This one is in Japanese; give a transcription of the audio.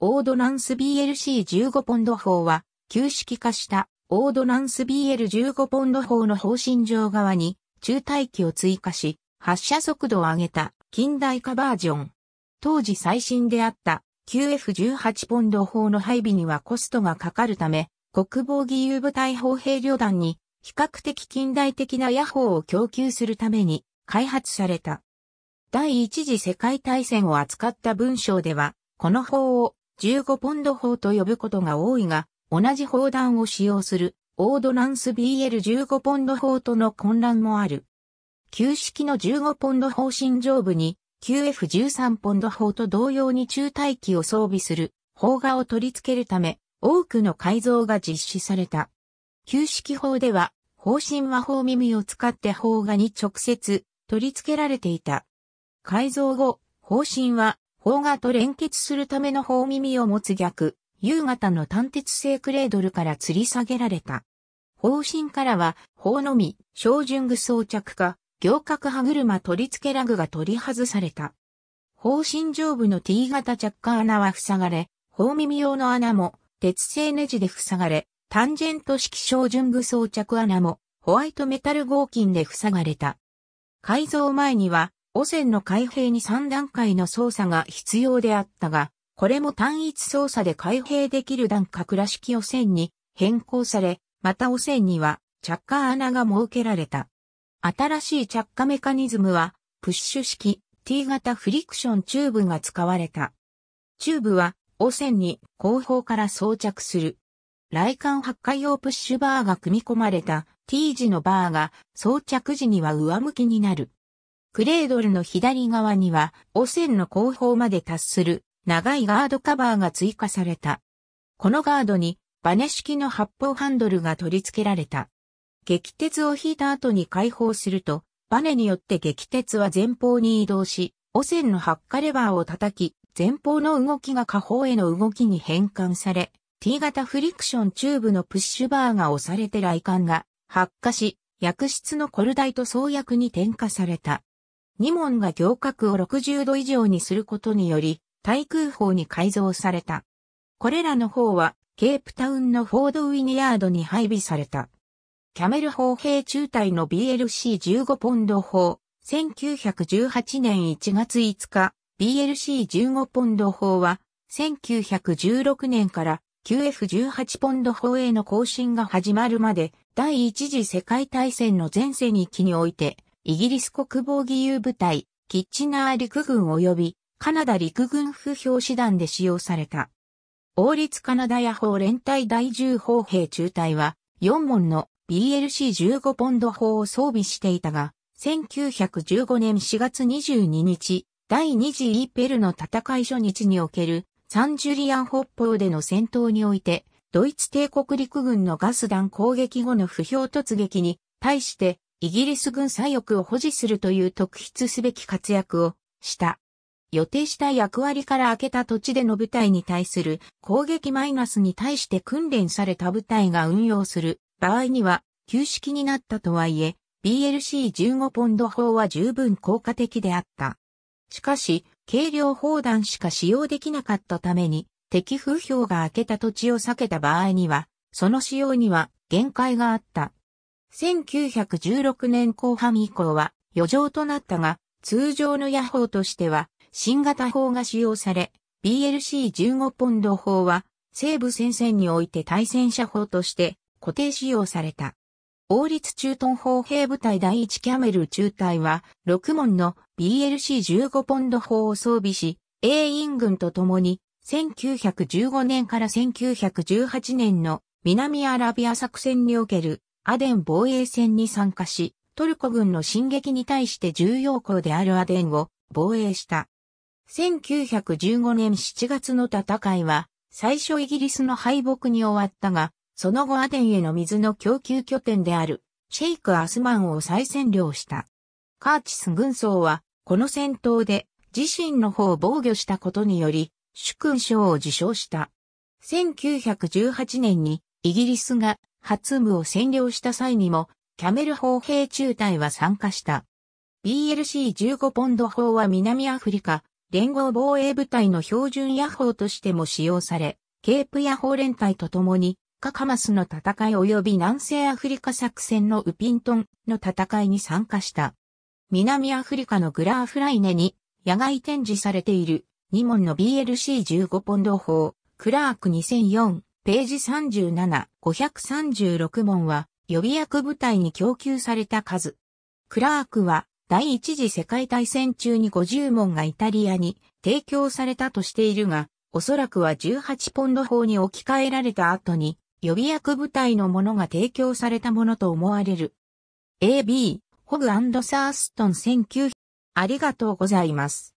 オードナンス BLC15 ポンド法は、旧式化したオードナンス BL15 ポンド法の方針上側に、中待機を追加し、発射速度を上げた近代化バージョン。当時最新であった QF18 ポンド砲の配備にはコストがかかるため、国防義勇部隊砲兵旅団に比較的近代的な野砲を供給するために開発された。第一次世界大戦を扱った文章では、この砲を15ポンド砲と呼ぶことが多いが、同じ砲弾を使用する、オードランス BL15 ポンド砲との混乱もある。旧式の15ポンド砲心上部に、QF13 ポンド砲と同様に中大機を装備する、砲画を取り付けるため、多くの改造が実施された。旧式砲では、砲身は砲耳を使って砲画に直接取り付けられていた。改造後、砲身は方画と連結するための方耳を持つ逆、夕方の単鉄製クレードルから吊り下げられた。方針からは、方のみ、小順具装着か、行革歯車取り付けラグが取り外された。方針上部の T 型着火穴は塞がれ、方耳用の穴も鉄製ネジで塞がれ、タンジェント式小順具装着穴もホワイトメタル合金で塞がれた。改造前には汚染の開閉に3段階の操作が必要であったが、これも単一操作で開閉できる段格らしき汚染に変更され、また汚染には着火穴が設けられた。新しい着火メカニズムは、プッシュ式 T 型フリクションチューブが使われた。チューブは、汚染に後方から装着する。来管発火用プッシュバーが組み込まれた T 字のバーが装着時には上向きになる。クレードルの左側には、汚染の後方まで達する長いガードカバーが追加された。このガードにバネ式の発泡ハンドルが取り付けられた。激鉄を引いた後に解放すると、バネによって激鉄は前方に移動し、汚染の発火レバーを叩き、前方の動きが下方への動きに変換され、T 型フリクションチューブのプッシュバーが押されて雷管が発火し、薬室のコルダイト創薬に点火された。2門が行角を60度以上にすることにより、対空砲に改造された。これらの砲は、ケープタウンのフォードウィニヤードに配備された。キャメル砲兵中隊の BLC15 ポンド砲、1918年1月5日、BLC15 ポンド砲は、1916年から QF18 ポンド砲への更新が始まるまで、第一次世界大戦の前世に期において、イギリス国防義勇部隊、キッチナー陸軍及びカナダ陸軍不評師団で使用された。王立カナダ野砲連隊第10砲兵中隊は4門の BLC15 ポンド砲を装備していたが、1915年4月22日、第2次イーペルの戦い初日におけるサンジュリアン北方での戦闘において、ドイツ帝国陸軍のガス弾攻撃後の不評突撃に対してイギリス軍左翼を保持するという特筆すべき活躍をした。予定した役割から開けた土地での部隊に対する攻撃マイナスに対して訓練された部隊が運用する場合には旧式になったとはいえ BLC15 ポンド砲は十分効果的であった。しかし軽量砲弾しか使用できなかったために敵風評が明けた土地を避けた場合にはその使用には限界があった1916年後半以降は余剰となったが、通常の野砲としては新型砲が使用され、BLC15 ポンド砲は西部戦線において対戦車砲として固定使用された。王立駐屯砲兵部隊第1キャメル中隊は6門の BLC15 ポンド砲を装備し、英員軍と共に1915年から1918年の南アラビア作戦におけるアデン防衛戦に参加し、トルコ軍の進撃に対して重要港であるアデンを防衛した。1915年7月の戦いは、最初イギリスの敗北に終わったが、その後アデンへの水の供給拠点である、シェイク・アスマンを再占領した。カーチス軍曹は、この戦闘で自身の方を防御したことにより、主勲章を受章した。1918年にイギリスが初務を占領した際にも、キャメル砲兵中隊は参加した。BLC-15 ポンド砲は南アフリカ、連合防衛部隊の標準野砲としても使用され、ケープ野砲連隊と共に、カカマスの戦い及び南西アフリカ作戦のウピントンの戦いに参加した。南アフリカのグラーフライネに野外展示されている2門の BLC15 ポンド砲、クラーク2004ページ37、536問は予備役部隊に供給された数。クラークは第一次世界大戦中に50問がイタリアに提供されたとしているが、おそらくは18ポンド法に置き換えられた後に予備役部隊のものが提供されたものと思われる。AB、ホグサーストン1900。ありがとうございます。